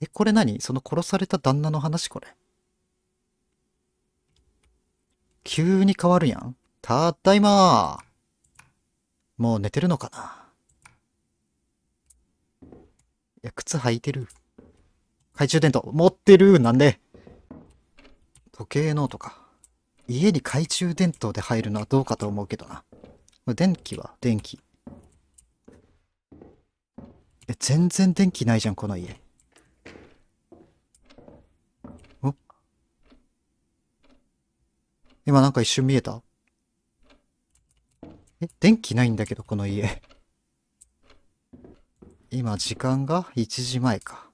え、これ何その殺された旦那の話これ。急に変わるやん。たたいまもう寝てるのかないや、靴履いてる。懐中電灯、持ってるなんで時計ノートか。家に懐中電灯で入るのはどうかと思うけどな。電気は電気。え、全然電気ないじゃん、この家。今なんか一瞬見えたえ、電気ないんだけど、この家。今、時間が1時前か。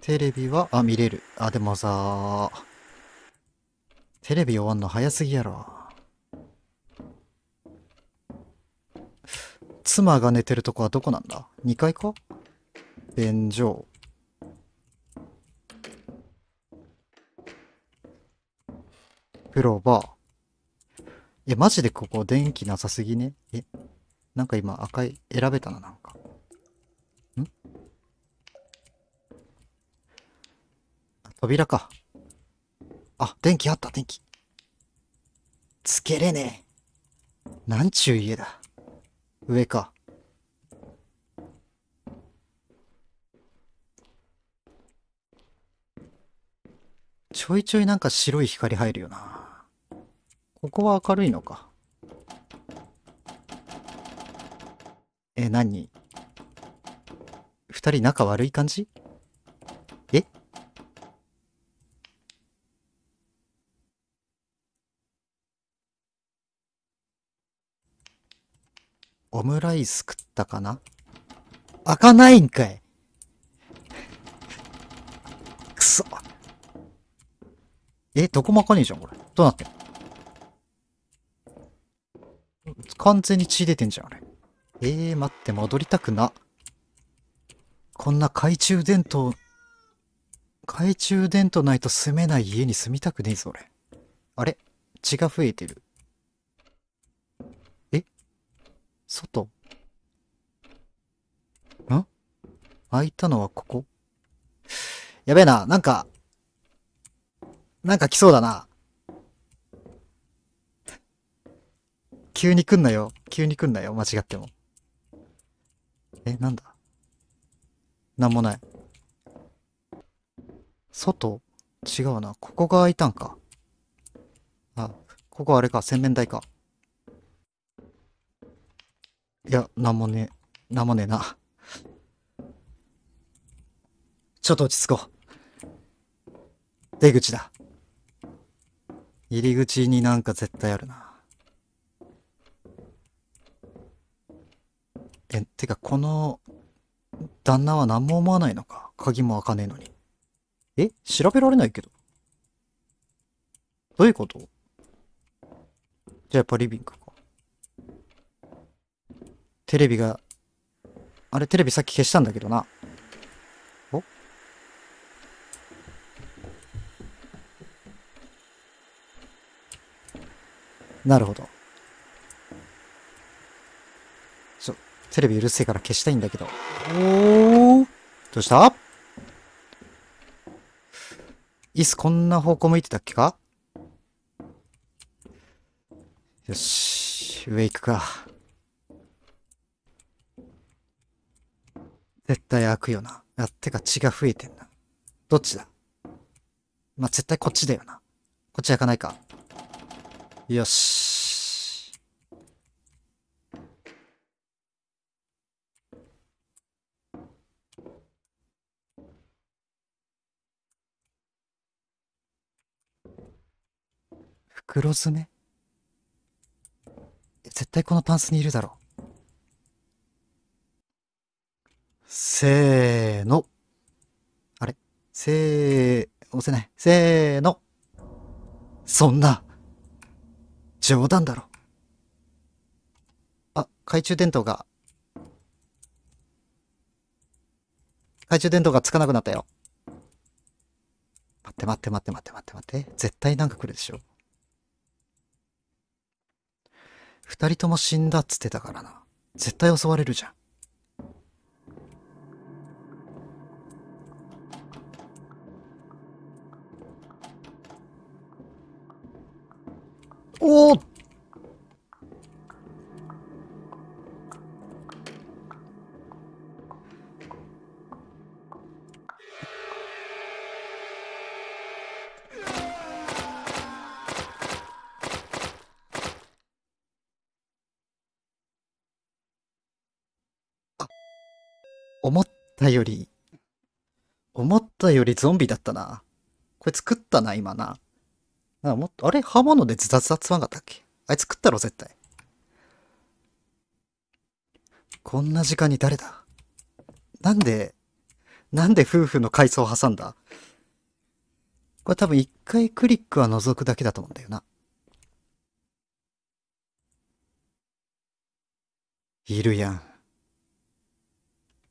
テレビは、あ、見れる。あ、でもさ、テレビ終わんの早すぎやろ。妻が寝てるとこはどこなんだ ?2 階か便所。風呂場。え、マジでここ電気なさすぎねえ、なんか今赤い、選べたな、なんか。ん扉か。あ、電気あった、電気。つけれねえ。なんちゅう家だ。上か。ちょいちょいなんか白い光入るよな。ここは明るいのか。え、何二人仲悪い感じえオムライス食ったかな開かないんかいくそえ、どこも開かねえじゃん、これ。どうなってん完全に血出てんじゃん、あれ。えー、待って、戻りたくな。こんな懐中電灯、懐中電灯ないと住めない家に住みたくねえぞ、俺。あれ血が増えてる。え外ん開いたのはここやべえな、なんか、なんか来そうだな。急に来んなよ。急に来んなよ。間違っても。え、なんだなんもない。外違うな。ここが開いたんか。あ、ここあれか。洗面台か。いや、なんもねえ。なんもねえな。ちょっと落ち着こう。出口だ。入り口になんか絶対あるな。え、てかこの旦那は何も思わないのか。鍵も開かねえのに。え調べられないけど。どういうことじゃあやっぱリビングか。テレビが、あれテレビさっき消したんだけどな。おなるほど。テレビうるせえから消したいんだけど。おーどうした椅子こんな方向向いてたっけかよし。上行くか。絶対開くよな。やってか血が増えてんな。どっちだまあ、絶対こっちだよな。こっち開かないか。よし。袋詰め絶対このパンスにいるだろう。せーの。あれせー、押せない。せーの。そんな、冗談だろ。あ、懐中電灯が、懐中電灯がつかなくなったよ。待って待って待って待って待って待って。絶対なんか来るでしょ。二人とも死んだっつってたからな。絶対襲われるじゃん。おーっ思ったより、思ったよりゾンビだったな。これ作ったな、今な。なもっと、あれ刃物でズタズタつまんかったっけあいつったろ、絶対。こんな時間に誰だなんで、なんで夫婦の階層を挟んだこれ多分一回クリックは覗くだけだと思うんだよな。いるやん。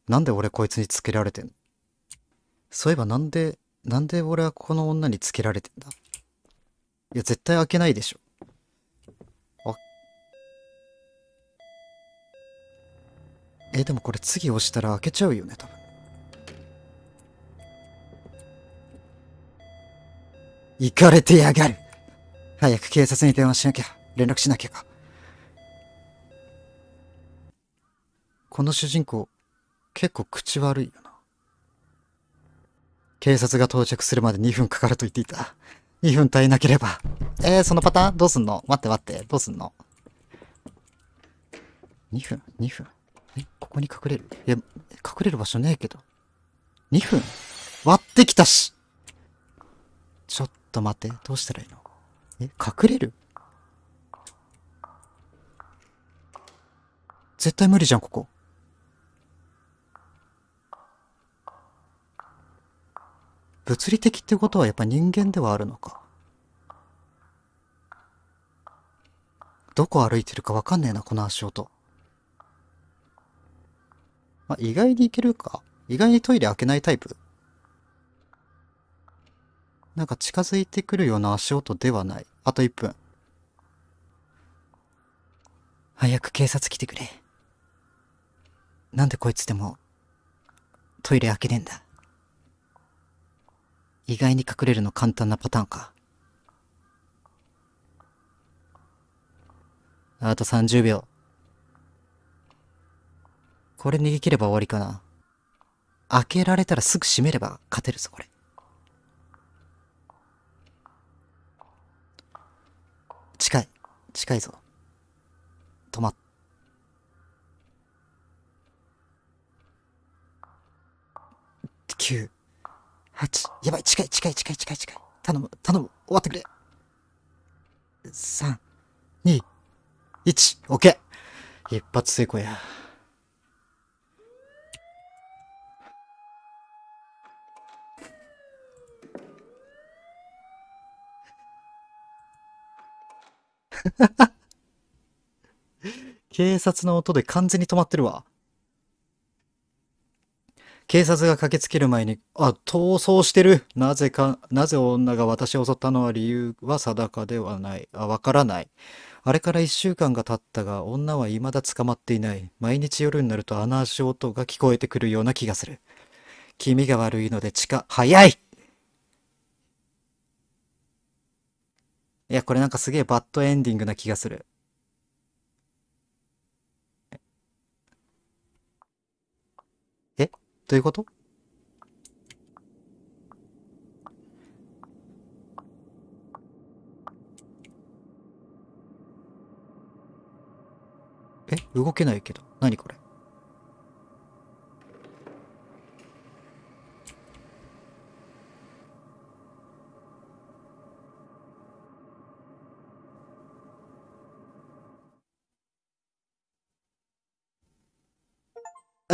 なんで俺こいつにつけられてんそういえばなんで、なんで俺はこの女につけられてんだいや、絶対開けないでしょ。あ。え、でもこれ次押したら開けちゃうよね、多分。行かれてやがる早く警察に電話しなきゃ、連絡しなきゃか。この主人公、結構口悪いよな。警察が到着するまで2分かかると言っていた。2分耐えなければ。えー、そのパターンどうすんの待って待って、どうすんの ?2 分 ?2 分え、ここに隠れるいや、隠れる場所ねえけど。2分割ってきたしちょっと待って、どうしたらいいのえ、隠れる絶対無理じゃん、ここ。物理的ってことはやっぱ人間ではあるのか。どこ歩いてるかわかんねえな、この足音。まあ、意外にいけるか。意外にトイレ開けないタイプなんか近づいてくるような足音ではない。あと1分。早く警察来てくれ。なんでこいつでも、トイレ開けねえんだ。意外に隠れるの簡単なパターンか。あと30秒。これ逃げ切れば終わりかな。開けられたらすぐ閉めれば勝てるぞ、これ。近い。近いぞ。止まっ9 8、やばい、近い、近い、近い、近い、近い。頼む、頼む、終わってくれ。3、2、1、OK! 一発成功や。警察の音で完全に止まってるわ。警察が駆けつける前に、あ、逃走してる。なぜか、なぜ女が私を襲ったのは理由は定かではない。あ、わからない。あれから一週間が経ったが、女は未だ捕まっていない。毎日夜になると穴足音が聞こえてくるような気がする。気味が悪いので地下、早いいや、これなんかすげえバッドエンディングな気がする。どういうことえ動けないけど。何これ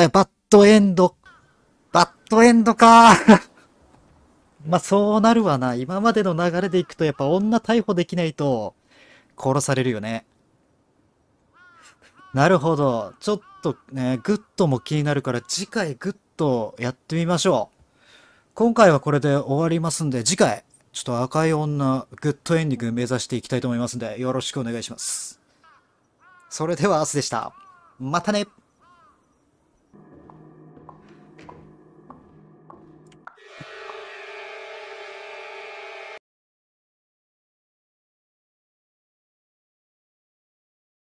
え、バッドエンドドエンドか まあ、そうなるわな。今までの流れでいくと、やっぱ女逮捕できないと、殺されるよね。なるほど。ちょっとね、グッドも気になるから、次回グッドやってみましょう。今回はこれで終わりますんで、次回、ちょっと赤い女、グッドエンディング目指していきたいと思いますんで、よろしくお願いします。それでは、アースでした。またね